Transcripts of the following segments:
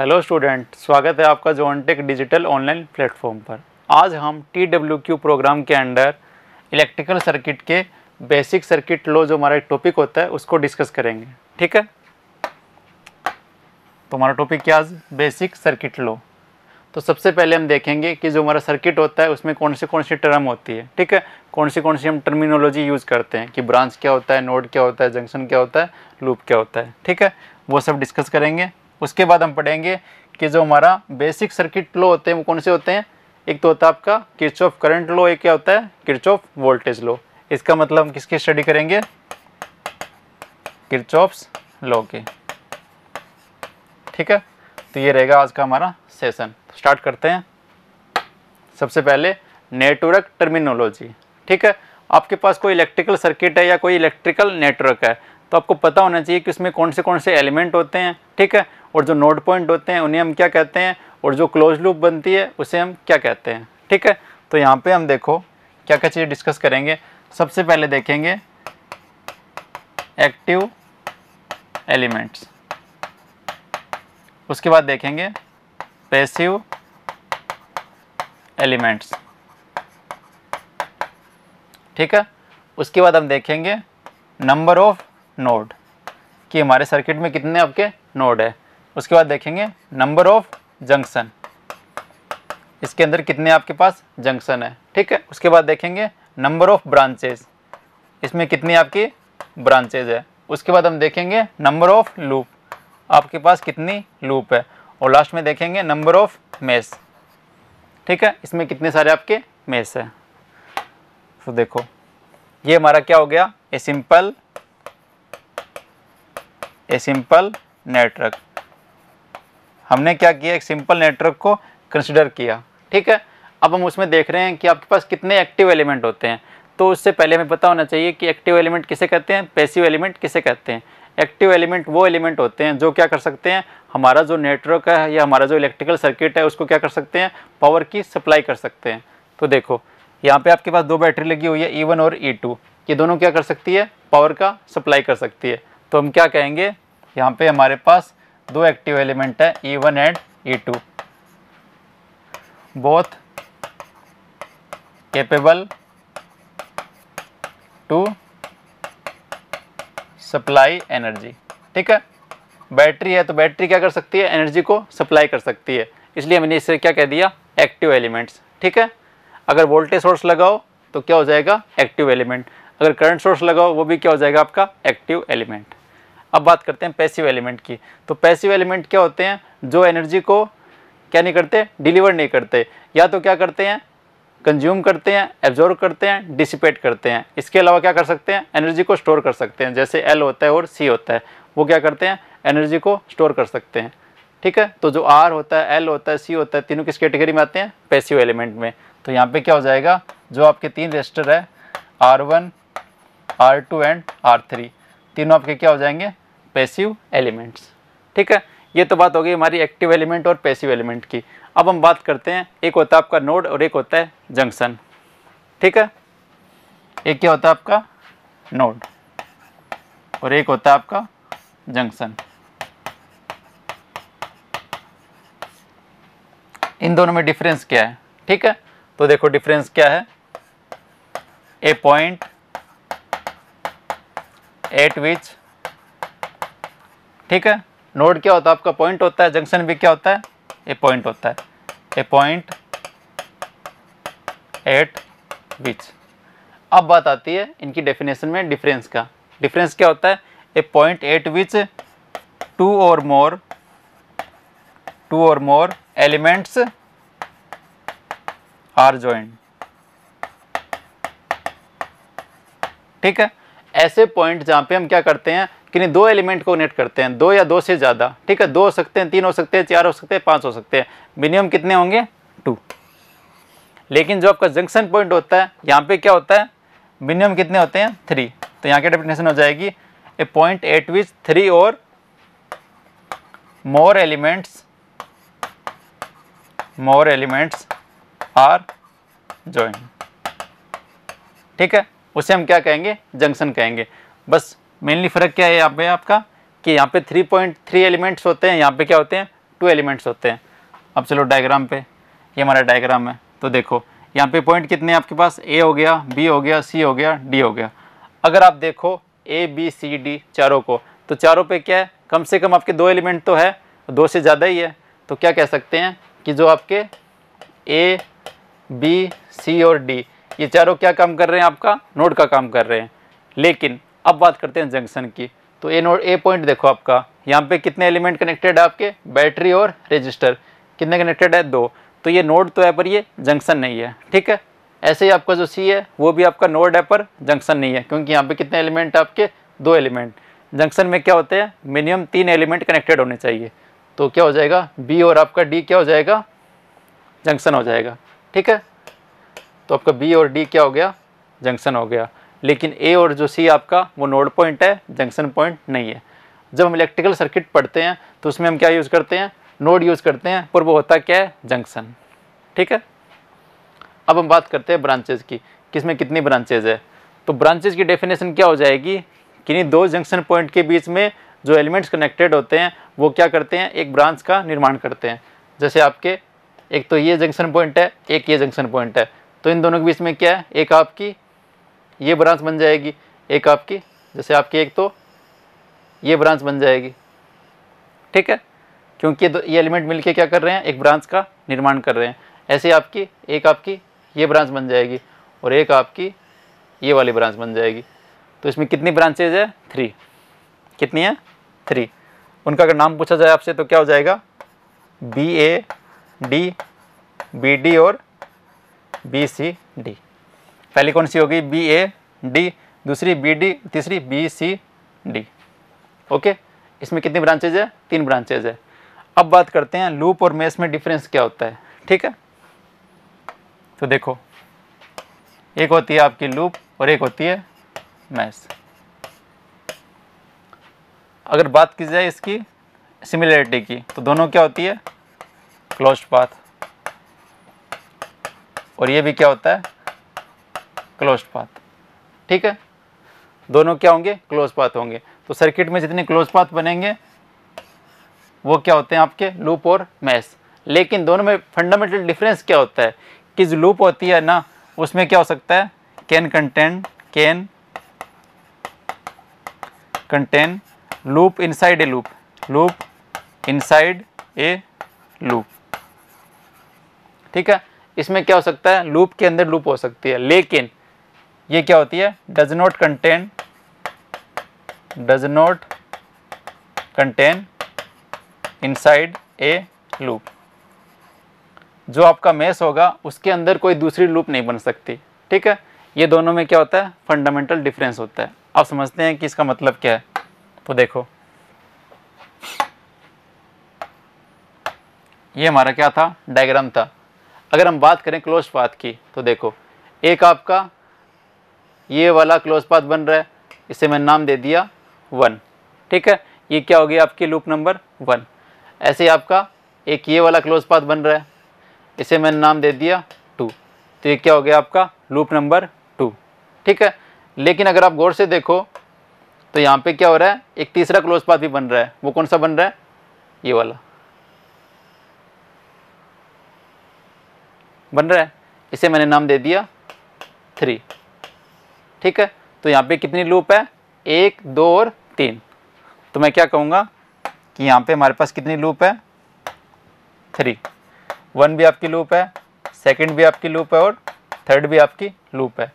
hello student स्वागत है आपका जोनटेक डिजिटल ऑनलाइन प्लेटफॉर्म पर आज हम टी प्रोग्राम के अंडर इलेक्ट्रिकल सर्किट के बेसिक सर्किट लो जो हमारा एक टॉपिक होता है उसको डिस्कस करेंगे ठीक है तो हमारा टॉपिक क्या आज बेसिक सर्किट लो तो सबसे पहले हम देखेंगे कि जो हमारा सर्किट होता है उसमें कौन सी कौन सी टर्म होती है ठीक है कौन सी कौन सी हम टर्मिनोलॉजी यूज़ करते हैं कि ब्रांच क्या होता है नोड क्या होता है जंक्शन क्या होता है लूप क्या होता है ठीक है वो सब डिस्कस करेंगे उसके बाद हम पढ़ेंगे कि जो हमारा बेसिक सर्किट लो होते हैं वो कौन से होते हैं एक तो होता है आपका किर्च ऑफ करंट लो एक क्या होता है किर्च ऑफ वोल्टेज लो इसका मतलब हम किसकी स्टडी करेंगे किर्च ऑफ के ठीक है तो ये रहेगा आज का हमारा सेशन स्टार्ट करते हैं सबसे पहले नेटवर्क टर्मिनोलॉजी ठीक है आपके पास कोई इलेक्ट्रिकल सर्किट है या कोई इलेक्ट्रिकल नेटवर्क है तो आपको पता होना चाहिए कि उसमें कौन से कौन से एलिमेंट होते हैं ठीक है और जो नोड पॉइंट होते हैं उन्हें हम क्या कहते हैं और जो क्लोज लूप बनती है उसे हम क्या कहते हैं ठीक है तो यहाँ पे हम देखो क्या क्या चीज़ें डिस्कस करेंगे सबसे पहले देखेंगे एक्टिव एलिमेंट्स उसके बाद देखेंगे पैसिव एलिमेंट्स ठीक है उसके बाद हम देखेंगे नंबर ऑफ नोड कि हमारे सर्किट में कितने आपके नोड है उसके बाद देखेंगे नंबर ऑफ जंक्शन इसके अंदर कितने आपके पास जंक्शन है ठीक है उसके बाद देखेंगे नंबर ऑफ ब्रांचेज इसमें कितनी आपकी ब्रांचेज है उसके बाद हम देखेंगे नंबर ऑफ लूप आपके पास कितनी लूप है और लास्ट में देखेंगे नंबर ऑफ मेस ठीक है इसमें कितने सारे आपके मेस हैं तो देखो ये हमारा क्या हो गया a simple a simple network हमने क्या किया एक सिंपल नेटवर्क को कंसिडर किया ठीक है अब हम उसमें देख रहे हैं कि आपके पास कितने एक्टिव एलिमेंट होते हैं तो उससे पहले हमें पता होना चाहिए कि एक्टिव एलिमेंट किसे कहते हैं पैसिव एलिमेंट किसे कहते हैं एक्टिव एलिमेंट वो एलिमेंट होते हैं जो क्या कर सकते हैं हमारा जो नेटवर्क है या हमारा जो इलेक्ट्रिकल सर्किट है उसको क्या कर सकते हैं पावर की सप्लाई कर सकते हैं तो देखो यहाँ पे आपके पास दो बैटरी लगी हुई है ई e वन और ई e टू ये दोनों क्या कर सकती है पावर का सप्लाई कर सकती है तो हम क्या कहेंगे यहाँ पे हमारे पास दो एक्टिव एलिमेंट है E one and E two both capable to supply energy ठीक है बैटरी है तो बैटरी क्या कर सकती है एनर्जी को सप्लाई कर सकती है इसलिए मैंने इसे क्या कह दिया एक्टिव एलिमेंट्स ठीक है अगर वोल्टेज सोर्स लगाओ तो क्या हो जाएगा एक्टिव एलिमेंट अगर करंट सोर्स लगाओ वो भी क्या हो जाएगा आपका एक्टिव एलिमेंट अब बात करते हैं पैसिव एलिमेंट की तो पैसिव एलिमेंट क्या होते हैं जो एनर्जी को क्या नहीं करते डिलीवर नहीं करते या तो क्या करते हैं कंज्यूम करते हैं एब्जॉर्व करते हैं डिसिपेट करते हैं इसके अलावा क्या कर सकते हैं एनर्जी को स्टोर कर सकते हैं जैसे एल होता है और सी होता है वो क्या करते हैं एनर्जी को स्टोर कर सकते हैं ठीक है तो जो आर होता है एल होता है सी होता है तीनों किस कैटेगरी में आते हैं पैसिव एलिमेंट में तो यहाँ पे क्या हो जाएगा जो आपके तीन रजिस्टर है R one R two and R three तीनों आपके क्या हो जाएंगे पैसिव एलिमेंट्स ठीक है ये तो बात हो गई हमारी एक्टिव एलिमेंट और पैसिव एलिमेंट की अब हम बात करते हैं एक होता है आपका नोड और एक होता है जंक्शन ठीक है एक क्या होता है आपका नोड और एक होता है आपका जंक्शन इन दोनों में डिफरेंस क्या है ठीक है तो देखो डिफरेंस क्या है ए पॉइंट एट विच ठीक है नोड क्या होता है आपका पॉइंट होता है जंक्शन भी क्या होता है ए पॉइंट होता है ए पॉइंट एट विच अब बात आती है इनकी डेफिनेशन में डिफरेंस का डिफरेंस क्या होता है a point at which two or more to or more elements are join ठीक है ऐसे पॉइंट जहां पे हम क्या करते हैं नहीं दो एलिमेंट को नेट करते हैं दो या दो से ज़्यादा ठीक है दो हो सकते हैं तीन हो सकते हैं चार हो सकते हैं पाँच हो सकते हैं मिनिमम कितने होंगे टू लेकिन जो आपका जंक्शन पॉइंट होता है यहाँ पे क्या होता है मिनिमम कितने होते हैं थ्री तो यहाँ की डेफिनेशन हो जाएगी a point at which three और more elements more elements are join ठीक है उसे हम क्या कहेंगे जंक्शन कहेंगे बस मेनली फ़र्क क्या है यहाँ पे आपका कि यहाँ पे थ्री पॉइंट थ्री एलिमेंट्स होते हैं यहाँ पे क्या होते हैं टू एलिमेंट्स होते हैं अब चलो डायग्राम पे ये हमारा डायग्राम है तो देखो यहाँ पे पॉइंट कितने आपके पास ए हो गया बी हो गया सी हो गया डी हो गया अगर आप देखो ए बी सी डी चारों को तो चारों पे क्या है कम से कम आपके दो एलिमेंट तो है दो से ज़्यादा ही है तो क्या कह सकते हैं कि जो आपके ए बी सी और डी ये चारों क्या काम कर रहे हैं आपका नोड का काम कर रहे हैं लेकिन अब बात करते हैं जंक्शन की तो ए नोड ए पॉइंट देखो आपका यहाँ पे कितने एलिमेंट कनेक्टेड है आपके बैटरी और रजिस्टर कितने कनेक्टेड है दो तो ये नोड तो है पर ये जंक्शन नहीं है ठीक है ऐसे ही आपका जो सी है वो भी आपका नोड है पर जंक्शन नहीं है क्योंकि यहाँ पे कितने एलिमेंट है आपके दो एलिमेंट जंक्शन में क्या होते हैं मिनिमम तीन एलिमेंट कनेक्टेड होने चाहिए तो क्या हो जाएगा बी और आपका डी क्या हो जाएगा जंक्शन हो जाएगा ठीक है तो आपका बी और डी क्या हो गया जंक्शन हो गया लेकिन ए और जो सी आपका वो नोड पॉइंट है जंक्शन पॉइंट नहीं है जब हम इलेक्ट्रिकल सर्किट पढ़ते हैं तो उसमें हम क्या यूज़ करते हैं नोड यूज़ करते हैं पर वो होता क्या है जंक्शन ठीक है अब हम बात करते हैं ब्रांचेज की में कितनी ब्रांचेज है तो ब्रांचेज की डेफिनेशन क्या हो जाएगी कि दो जंक्शन पॉइंट के बीच में जो एलिमेंट्स कनेक्टेड होते हैं वो क्या करते हैं एक ब्रांच का निर्माण करते हैं जैसे आपके एक तो ये जंक्शन पॉइंट है एक ये जंक्शन पॉइंट है तो इन दोनों के बीच में क्या है एक आपकी ये ब्रांच बन जाएगी एक आपकी जैसे आपकी एक तो ये ब्रांच बन जाएगी ठीक है क्योंकि ये एलिमेंट मिलके क्या कर रहे हैं एक ब्रांच का निर्माण कर रहे हैं ऐसे आपकी एक आपकी ये ब्रांच बन जाएगी और एक आपकी ये वाली ब्रांच बन जाएगी तो इसमें कितनी ब्रांचेज है थ्री कितनी है थ्री उनका अगर नाम पूछा जाए आपसे तो क्या हो जाएगा B A D B D और बी सी डी पहली कौन सी होगी बी ए डी दूसरी बी डी तीसरी बी सी डी ओके इसमें कितनी ब्रांचेज है तीन ब्रांचेज है अब बात करते हैं लूप और मेस में डिफरेंस क्या होता है ठीक है तो देखो एक होती है आपकी लूप और एक होती है मैस अगर बात की जाए इसकी सिमिलरिटी की तो दोनों क्या होती है क्लोज पाथ और ये भी क्या होता है क्लोज पाथ ठीक है दोनों क्या होंगे क्लोज पाथ होंगे तो सर्किट में जितने क्लोज पाथ बनेंगे वो क्या होते हैं आपके लूप और मैश लेकिन दोनों में फंडामेंटल डिफरेंस क्या होता है कि जो लूप होती है ना उसमें क्या हो सकता है can contain can contain loop inside a loop loop inside a loop ठीक है इसमें क्या हो सकता है लूप के अंदर लूप हो सकती है लेकिन ये क्या होती है does not contain does not contain inside a loop जो आपका मेस होगा उसके अंदर कोई दूसरी लूप नहीं बन सकती ठीक है ये दोनों में क्या होता है फंडामेंटल डिफरेंस होता है आप समझते हैं कि इसका मतलब क्या है तो देखो ये हमारा क्या था डायग्राम था अगर हम बात करें क्लोज पाथ की तो देखो एक आपका ये वाला क्लोज पाथ बन रहा है इसे मैंने नाम दे दिया वन ठीक है ये क्या हो गया आपकी लूप नंबर वन ऐसे आपका एक ये वाला क्लोज पाथ बन रहा है इसे मैंने नाम दे दिया टू तो ये क्या हो गया आपका लूप नंबर टू ठीक है लेकिन अगर आप गौर से देखो तो यहाँ पे क्या हो रहा है एक तीसरा क्लोज पाथ भी बन रहा है वो कौन सा बन रहा है ये वाला बन रहा है इसे मैंने नाम दे दिया थ्री ठीक है तो यहाँ पे कितनी लूप है एक दो और तीन तो मैं क्या कहूँगा कि यहाँ पे हमारे पास कितनी लूप है थ्री वन भी आपकी लूप है सेकंड भी आपकी लूप है और थर्ड भी आपकी लूप है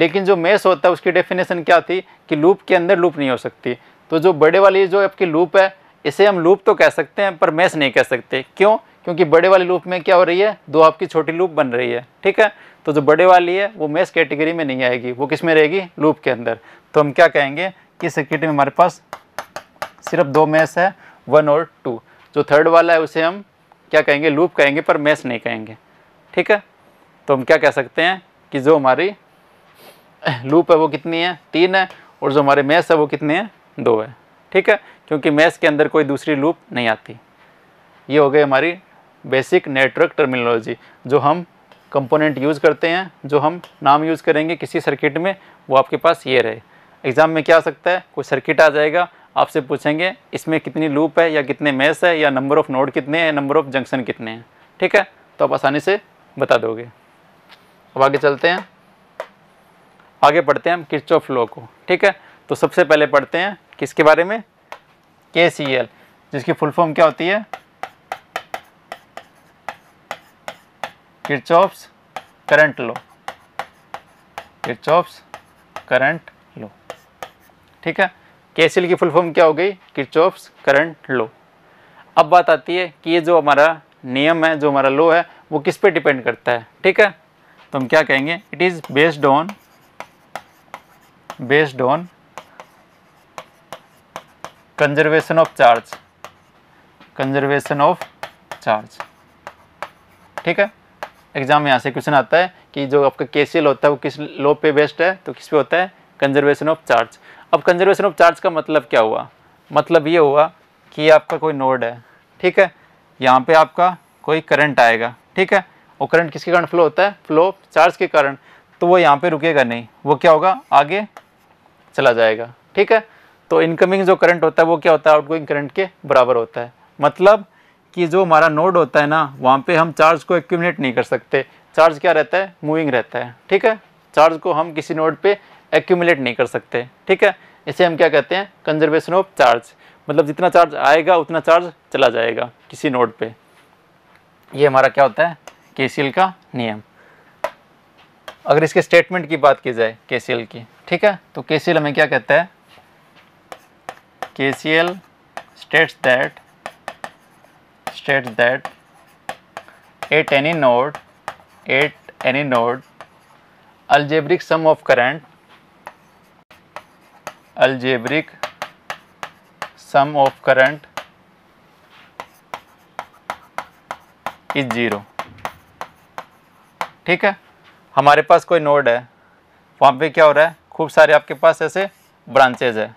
लेकिन जो मेस होता है उसकी डेफिनेशन क्या थी कि लूप के अंदर लूप नहीं हो सकती तो जो बड़े वाली जो आपकी लूप है इसे हम लूप तो कह सकते हैं पर मेस नहीं कह सकते क्यों क्योंकि बड़े वाले लूप में क्या हो रही है दो आपकी छोटी लूप बन रही है ठीक है तो जो बड़े वाली है वो मेस कैटेगरी में नहीं आएगी वो किस में रहेगी लूप के अंदर तो हम क्या कहेंगे कि सर्किट में हमारे पास सिर्फ दो मेस है वन और टू जो थर्ड वाला है उसे हम क्या कहेंगे लूप कहेंगे पर मेस नहीं कहेंगे ठीक है तो हम क्या कह सकते हैं कि जो हमारी लूप है वो कितनी है तीन है और जो हमारे मैस है वो कितने हैं दो है ठीक है क्योंकि मैस के अंदर कोई दूसरी लूप नहीं आती ये हो गई हमारी बेसिक नेटवर्क टर्मिनोलॉजी जो हम कंपोनेंट यूज़ करते हैं जो हम नाम यूज़ करेंगे किसी सर्किट में वो आपके पास ये रहे एग्ज़ाम में क्या आ सकता है कोई सर्किट आ जाएगा आपसे पूछेंगे इसमें कितनी लूप है या कितने मेस है या नंबर ऑफ़ नोड कितने हैं नंबर ऑफ़ जंक्शन कितने हैं ठीक है तो आप आसानी से बता दोगे अब आगे चलते हैं आगे पढ़ते हैं हम किच ऑफ लॉ को ठीक है तो सबसे पहले पढ़ते हैं किसके बारे में के सी एल जिसकी फुल फॉर्म क्या होती है Kirchhoff's current law Kirchhoff's current law ठीक है केसिल की फुल फॉर्म क्या हो गई किरचॉप्स करंट लो अब बात आती है कि ये जो हमारा नियम है जो हमारा लो है वो किस पे डिपेंड करता है ठीक है तो हम क्या कहेंगे it is based on based on conservation of charge conservation of charge ठीक है एग्जाम में यहाँ से क्वेश्चन आता है कि जो आपका के होता है वो किस लो पे बेस्ट है तो किस पे होता है कंजर्वेशन ऑफ चार्ज अब कंजर्वेशन ऑफ चार्ज का मतलब क्या हुआ मतलब ये हुआ कि आपका कोई नोड है ठीक है यहाँ पे आपका कोई करंट आएगा ठीक है और करंट किसके कारण फ्लो होता है फ्लो चार्ज के कारण तो वो यहाँ पे रुकेगा नहीं वो क्या होगा आगे चला जाएगा ठीक है तो इनकमिंग जो करंट होता है वो क्या होता है आउटगोइंग करंट के बराबर होता है मतलब कि जो हमारा नोड होता है ना वहाँ पे हम चार्ज को एक्यूमिनेट नहीं कर सकते चार्ज क्या रहता है मूविंग रहता है ठीक है चार्ज को हम किसी नोड पे एक्यूमिलेट नहीं कर सकते ठीक है इसे हम क्या कहते हैं कंजर्वेशन ऑफ चार्ज मतलब जितना चार्ज आएगा उतना चार्ज चला जाएगा किसी नोड पे ये हमारा क्या होता है के का नियम अगर इसके स्टेटमेंट की बात की जाए के की ठीक है तो के हमें क्या कहता है K C L states that states that at any node at any node algebraic sum of current algebraic sum of current is zero ठीक है हमारे पास कोई नोड है वहाँ पे क्या हो रहा है खूब सारे आपके पास ऐसे ब्रांचेज है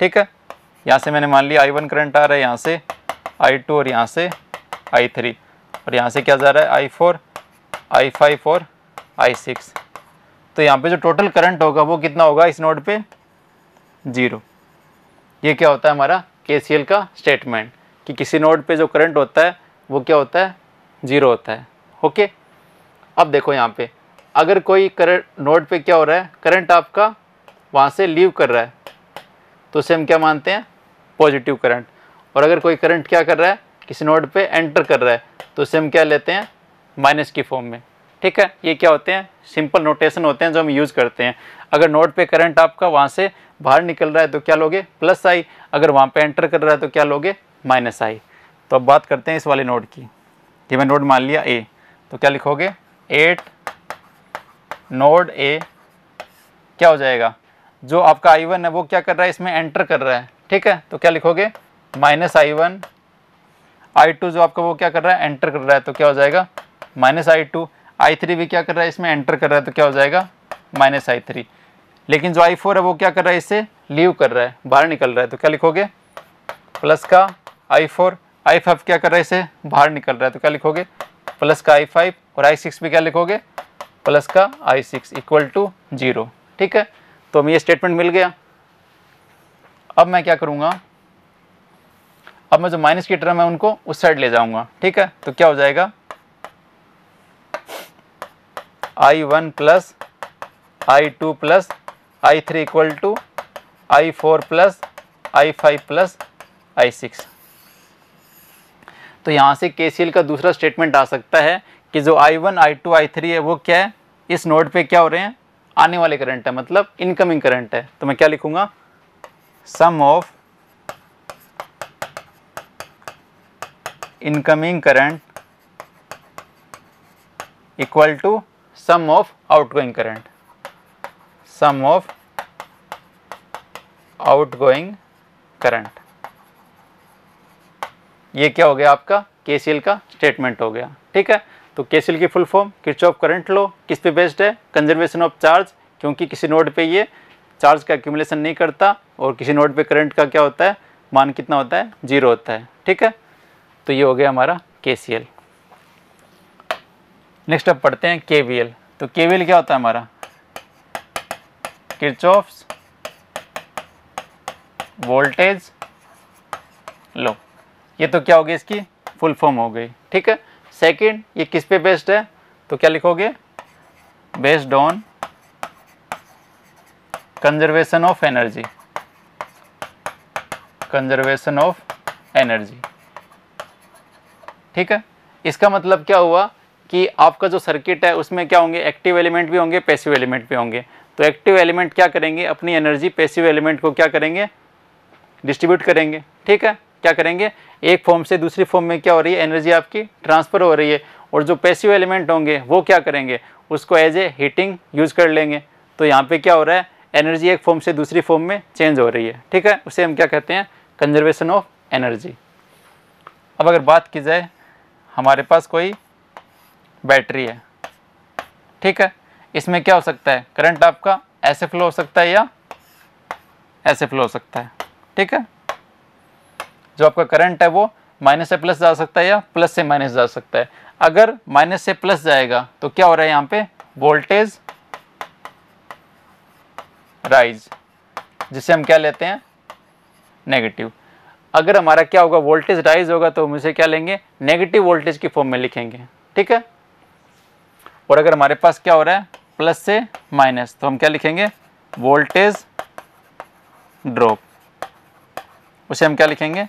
ठीक है यहाँ से मैंने मान लिया आई वन करंट आ रहा है यहाँ से आई टू और यहाँ से आई थ्री और यहाँ से क्या जा रहा है आई फोर आई फाइव और आई सिक्स तो यहाँ पे जो टोटल करंट होगा वो कितना होगा इस नोड पे ज़ीरो ये क्या होता है हमारा के का स्टेटमेंट कि किसी नोड पे जो करंट होता है वो क्या होता है ज़ीरो होता है ओके अब देखो यहाँ पे अगर कोई करंट नोड पे क्या हो रहा है करंट आपका वहाँ से लीव कर रहा है तो उसे हम क्या मानते हैं पॉजिटिव करंट और अगर कोई करंट क्या कर रहा है किसी नोड पे एंटर कर रहा है तो उसे हम क्या लेते हैं माइनस की फॉर्म में ठीक है ये क्या होते हैं सिंपल नोटेशन होते हैं जो हम यूज़ करते हैं अगर नोड पे करंट आपका वहाँ से बाहर निकल रहा है तो क्या लोगे प्लस आई अगर वहाँ पे एंटर कर रहा है तो क्या लोगे माइनस आई तो अब बात करते हैं इस वाले नोड की कि मैं नोड मान लिया ए तो क्या लिखोगे एट नोड ए क्या हो जाएगा जो आपका आई वन है वो क्या कर रहा है इसमें एंटर कर रहा है ठीक है तो क्या लिखोगे minus I one I two जो आपका वो क्या कर रहा है एंटर कर रहा है तो क्या हो जाएगा minus I two I three भी क्या कर रहा है इसमें एंटर कर रहा है तो क्या हो जाएगा माइनस आई थ्री लेकिन जो आई फोर है वो क्या कर रहा है इससे लीव कर रहा है बाहर निकल रहा है तो क्या लिखोगे प्लस का आई फोर आई फाइव क्या कर रहा है इसे बाहर निकल रहा है तो क्या लिखोगे प्लस का आई फाइव और आई सिक्स भी क्या लिखोगे प्लस का I six equal to zero ठीक है तो हमें ये स्टेटमेंट मिल गया अब मैं क्या करूँगा अब मैं जो माइनस की टर्म है उनको उस साइड ले जाऊंगा ठीक है तो क्या हो जाएगा I one plus I two plus I three equal to I four plus I five plus I six तो यहाँ से के का दूसरा स्टेटमेंट आ सकता है कि जो I one I two I three है वो क्या है इस नोड पे क्या हो रहे हैं आने वाले करंट है मतलब इनकमिंग करंट है तो मैं क्या लिखूँगा sum of incoming current equal to sum of outgoing current sum of outgoing current ये क्या हो गया आपका केसीएल का स्टेटमेंट हो गया ठीक है तो केसीएल की full form Kirchhoff current law किस पे बेस्ड है कंजर्वेशन ऑफ चार्ज क्योंकि किसी नोड पे ये चार्ज का एक्यूमुलेशन नहीं करता और किसी नोड पे करंट का क्या होता है मान कितना होता है जीरो होता है ठीक है तो ये हो गया हमारा के नेक्स्ट अब पढ़ते हैं के तो के क्या होता है हमारा किरचॉफ वोल्टेज लो ये तो क्या हो गई इसकी फुल फॉर्म हो गई ठीक है सेकंड ये किस पे बेस्ड है तो क्या लिखोगे based on conservation of energy conservation of energy ठीक है इसका मतलब क्या हुआ कि आपका जो सर्किट है उसमें क्या होंगे एक्टिव एलिमेंट भी होंगे पैसिव एलिमेंट भी होंगे तो एक्टिव एलिमेंट क्या करेंगे अपनी एनर्जी पैसिव एलिमेंट को क्या करेंगे डिस्ट्रीब्यूट करेंगे ठीक है क्या करेंगे एक फॉर्म से दूसरी फॉर्म में क्या हो रही है एनर्जी आपकी ट्रांसफ़र हो रही है और जो पैसिव एलिमेंट होंगे वो क्या करेंगे उसको एज ए हीटिंग यूज़ कर लेंगे तो यहाँ पे क्या हो रहा है एनर्जी एक फॉर्म से दूसरी फॉर्म में चेंज हो रही है ठीक है उसे हम क्या कहते हैं कंजर्वेशन ऑफ एनर्जी अब अगर बात की जाए हमारे पास कोई बैटरी है ठीक है इसमें क्या हो सकता है करंट आपका ऐसे फ्लो हो सकता है या ऐसे फ्लो हो सकता है ठीक है जो आपका करंट है वो माइनस से प्लस जा सकता है या प्लस से माइनस जा सकता है अगर माइनस से प्लस जाएगा तो क्या हो रहा है यहाँ पे वोल्टेज राइज जिसे हम क्या लेते हैं नेगेटिव अगर हमारा क्या होगा वोल्टेज राइज होगा तो हम इसे क्या लेंगे नेगेटिव वोल्टेज की फॉर्म में लिखेंगे ठीक है और अगर हमारे पास क्या हो रहा है प्लस से माइनस तो हम क्या लिखेंगे वोल्टेज ड्रॉप उसे हम क्या लिखेंगे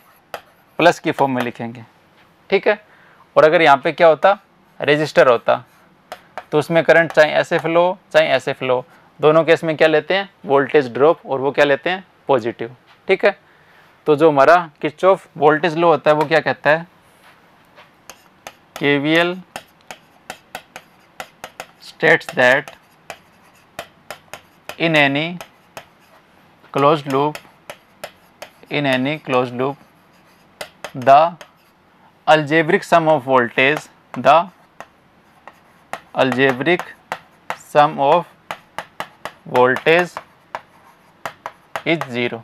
प्लस की फॉर्म में लिखेंगे ठीक है और अगर यहाँ पे क्या होता रजिस्टर होता तो उसमें करंट चाहे ऐसे फ्लो चाहे ऐसे फ्लो दोनों केस में क्या लेते हैं वोल्टेज ड्रॉप और वो क्या लेते हैं पॉजिटिव ठीक है तो जो हमारा किच ऑफ वोल्टेज लो होता है वो क्या कहता है KVL state that in any close loop in any close loop the algebraic sum of voltage the algebraic sum of voltage is zero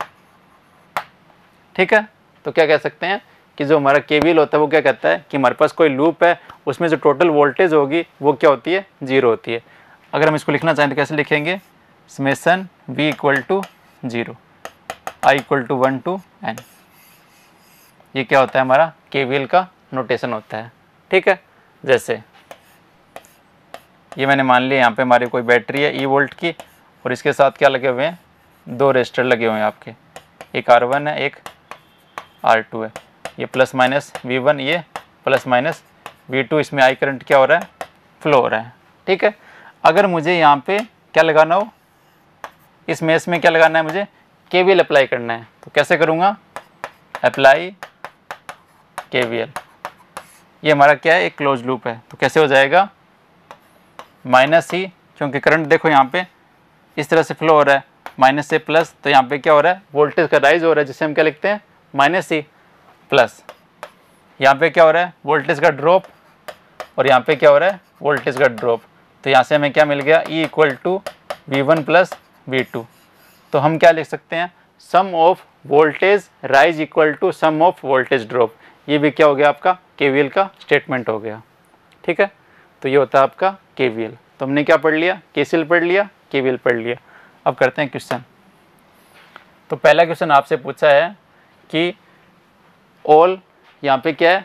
ठीक है तो क्या कह सकते हैं कि जो हमारा केबील होता है वो क्या कहता है कि हमारे पास कोई लूप है उसमें जो टोटल वोल्टेज होगी वो क्या होती है जीरो होती है अगर हम इसको लिखना चाहें तो कैसे लिखेंगे summation v equal to zero I equal to one to N ये क्या होता है हमारा के का नोटेशन होता है ठीक है जैसे ये मैंने मान लिया यहाँ पे हमारी कोई बैटरी है ई e वोल्ट की और इसके साथ क्या लगे हुए हैं दो रजिस्टर लगे हुए हैं आपके एक आर वन है एक आर टू है ये प्लस माइनस वी वन ये प्लस माइनस वी टू इसमें आई करंट क्या हो रहा है फ्लो हो रहा है ठीक है अगर मुझे यहाँ पे क्या लगाना हो इस मेस में क्या लगाना है मुझे के वी एल अप्लाई करना है तो कैसे करूँगा अप्लाई के वी एल ये हमारा क्या है एक क्लोज लूप है तो कैसे हो जाएगा माइनस ही क्योंकि करंट देखो यहाँ पे इस तरह से फ्लो हो रहा है माइनस से प्लस तो यहाँ पे क्या हो रहा है वोल्टेज का राइज हो रहा है जिसे हम क्या लिखते हैं माइनस सी प्लस यहाँ पे क्या हो रहा है वोल्टेज का ड्रॉप और यहाँ पे क्या हो रहा है वोल्टेज का ड्रॉप तो यहाँ से हमें क्या मिल गया E equal to V one plus V two तो हम क्या लिख सकते हैं sum of voltage rise equal to sum of voltage drop ये भी क्या हो गया आपका के का स्टेटमेंट हो गया ठीक है तो ये होता है आपका के तो हमने क्या पढ़ लिया के पढ़ लिया के पढ़ लिया अब करते हैं क्वेश्चन तो पहला क्वेश्चन आपसे पूछा है कि ऑल यहाँ पे क्या है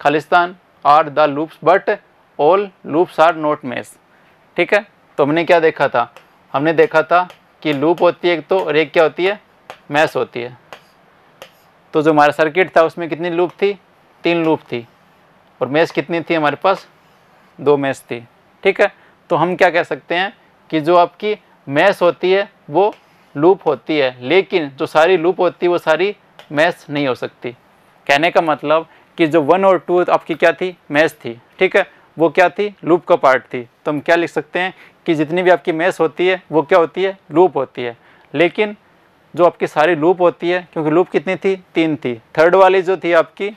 खालिस्तान are the loops but all loops are not mesh ठीक है तो हमने क्या देखा था हमने देखा था कि लूप होती है एक तो और एक क्या होती है मैस होती है तो जो हमारा सर्किट था उसमें कितनी लूप थी तीन लूप थी और मैस कितनी थी हमारे पास दो मैस थी ठीक है तो हम क्या कह सकते हैं कि जो आपकी मैस होती है वो लूप होती है लेकिन जो सारी लूप होती है वो सारी मैच नहीं हो सकती कहने का मतलब कि जो वन और टू आपकी क्या थी मैच थी ठीक है वो क्या थी लूप का पार्ट थी तो हम क्या लिख सकते हैं कि जितनी भी आपकी मैच होती है वो क्या होती है लूप होती है लेकिन जो आपकी सारी लूप होती है क्योंकि लूप कितनी थी तीन थी थर्ड वाली जो थी आपकी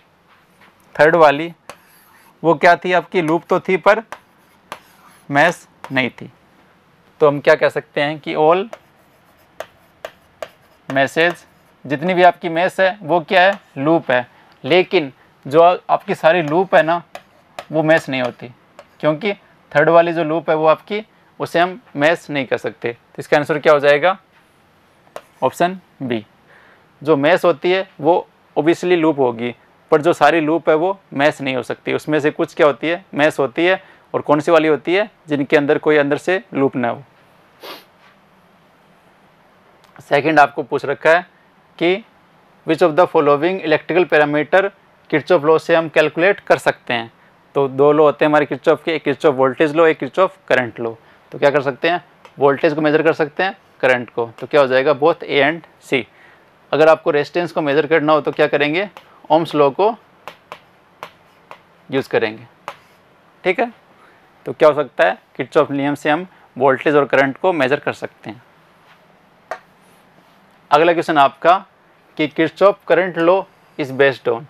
थर्ड वाली वो क्या थी आपकी लूप तो थी पर मैस नहीं थी तो हम क्या कह सकते हैं कि ऑल मैसेज जितनी भी आपकी मेस है वो क्या है लूप है लेकिन जो आपकी सारी लूप है ना वो मैच नहीं होती क्योंकि थर्ड वाली जो लूप है वो आपकी उसे हम मेस नहीं कर सकते तो इसका आंसर क्या हो जाएगा ऑप्शन बी जो मेस होती है वो ओबियसली लूप होगी पर जो सारी लूप है वो मैच नहीं हो सकती उसमें से कुछ क्या होती है मैस होती है और कौन सी वाली होती है जिनके अंदर कोई अंदर से लूप ना हो सेकंड आपको पूछ रखा है कि which of the following electrical parameter Kirchhoff law से हम कैलकुलेट कर सकते हैं तो दो लो होते हैं हमारे किर्चऑफ के एक किर्चऑफ वोल्टेज लो एक किर्चऑफ करंट लो तो क्या कर सकते हैं वोल्टेज को मेजर कर सकते हैं करंट को तो क्या हो जाएगा बोथ ए एंड सी अगर आपको रेजिस्टेंस को मेजर करना हो तो क्या करेंगे ओम्स लॉ को यूज़ करेंगे ठीक है तो क्या हो सकता है किट्स ऑफ नियम से हम वोल्टेज और करंट को मेज़र कर सकते हैं अगला क्वेश्चन आपका कि Kirchhoff current law is based on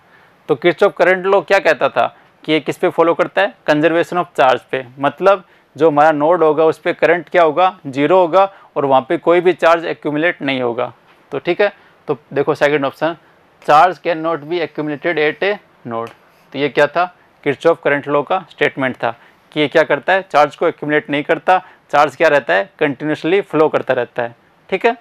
तो किर्चॉफ करंट लो क्या कहता था कि ये किस पे फॉलो करता है कंजर्वेशन ऑफ चार्ज पे मतलब जो हमारा नोड होगा उस पर करंट क्या होगा जीरो होगा और वहाँ पे कोई भी चार्ज एक्यूमुलेट नहीं होगा तो ठीक है तो देखो second option charge can not be accumulated at a node तो ये क्या था किर्चॉफ करंट लो का स्टेटमेंट था कि ये क्या करता है चार्ज को एक्यूमुलेट नहीं करता चार्ज क्या रहता है कंटिन्यूसली फ्लो करता रहता है ठीक है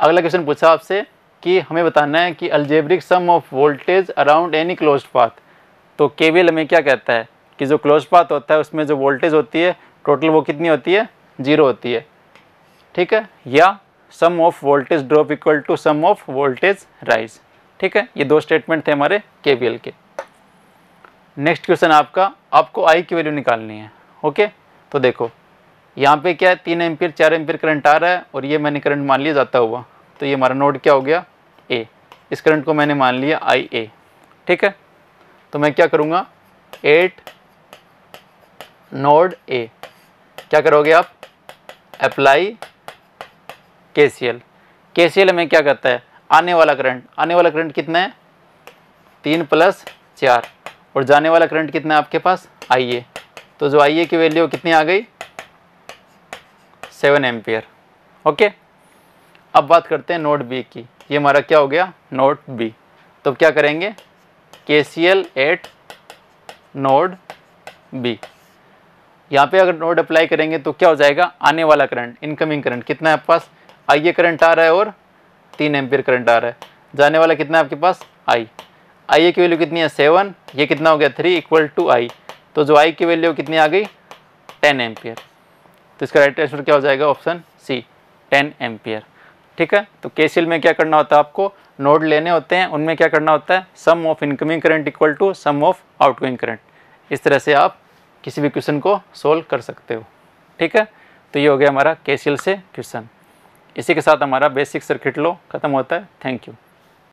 अगला क्वेश्चन पूछा आपसे कि हमें बताना है कि algebraic sum of voltage around any close path तो केवल हमें क्या कहता है कि जो क्लोज पाथ होता है उसमें जो वोल्टेज होती है टोटल वो कितनी होती है जीरो होती है ठीक है या sum of voltage drop equal to sum of voltage rise ठीक है ये दो स्टेटमेंट थे हमारे के के नेक्स्ट क्वेश्चन आपका आपको आई की वैल्यू निकालनी है ओके तो देखो यहाँ पे क्या है तीन एम्पियर चार एम्पियर करंट आ रहा है और ये मैंने करंट मान लिया जाता हुआ तो ये हमारा नोड क्या हो गया ए इस करंट को मैंने मान लिया आई ए ठीक है तो मैं क्या करूँगा एट नोड ए क्या करोगे आप अप्लाई के सी एल के सी एल में क्या करता है आने वाला करंट आने वाला करंट कितना है तीन प्लस चार और जाने वाला करंट कितना है आपके पास आई ए तो जो आई ए की वैल्यू कितनी आ गई सेवन एम्पियर ओके अब बात करते हैं नोट बी की ये हमारा क्या हो गया नोट बी तो क्या करेंगे K C L at node B यहाँ पे अगर नोड अप्लाई करेंगे तो क्या हो जाएगा आने वाला करंट इनकमिंग करंट कितना है आपके पास आई ये करंट आ रहा है और तीन एम्पियर करंट आ रहा है जाने वाला कितना है आपके पास आई आई ए की वैल्यू कितनी है सेवन ये कितना हो गया थ्री इक्वल टू आई तो जो आई की वैल्यू कितनी आ गई टेन एम्पियर तो इसका राइट आंसर क्या हो जाएगा ऑप्शन सी टेन एम्पियर ठीक है तो केसीएल में क्या करना होता है आपको नोड लेने होते हैं उनमें क्या करना होता है sum of incoming current equal to sum of outgoing current इस तरह से आप किसी भी क्वेश्चन को सोल्व कर सकते हो ठीक है तो ये हो गया हमारा केसील से क्वेश्चन इसी के साथ हमारा बेसिक सर्किट लो खत्म होता है थैंक यू